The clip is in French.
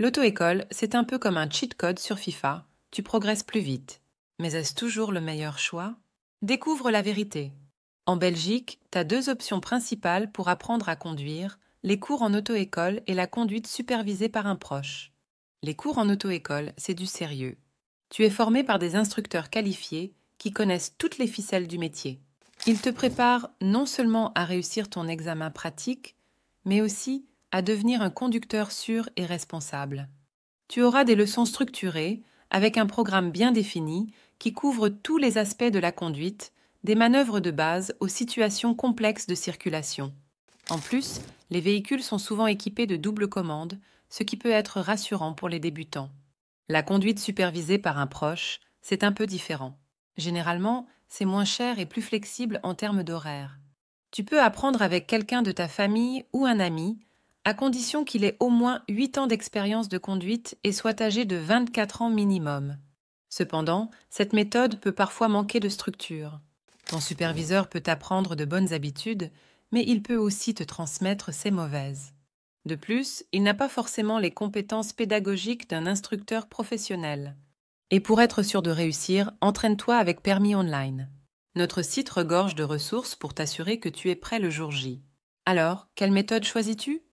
L'auto-école, c'est un peu comme un cheat code sur FIFA, tu progresses plus vite. Mais est-ce toujours le meilleur choix Découvre la vérité. En Belgique, tu as deux options principales pour apprendre à conduire, les cours en auto-école et la conduite supervisée par un proche. Les cours en auto-école, c'est du sérieux. Tu es formé par des instructeurs qualifiés qui connaissent toutes les ficelles du métier. Ils te préparent non seulement à réussir ton examen pratique, mais aussi à devenir un conducteur sûr et responsable. Tu auras des leçons structurées, avec un programme bien défini, qui couvre tous les aspects de la conduite, des manœuvres de base aux situations complexes de circulation. En plus, les véhicules sont souvent équipés de double commande, ce qui peut être rassurant pour les débutants. La conduite supervisée par un proche, c'est un peu différent. Généralement, c'est moins cher et plus flexible en termes d'horaire. Tu peux apprendre avec quelqu'un de ta famille ou un ami, à condition qu'il ait au moins huit ans d'expérience de conduite et soit âgé de vingt-quatre ans minimum. Cependant, cette méthode peut parfois manquer de structure. Ton superviseur peut t'apprendre de bonnes habitudes, mais il peut aussi te transmettre ses mauvaises. De plus, il n'a pas forcément les compétences pédagogiques d'un instructeur professionnel. Et pour être sûr de réussir, entraîne-toi avec Permis Online. Notre site regorge de ressources pour t'assurer que tu es prêt le jour J. Alors, quelle méthode choisis-tu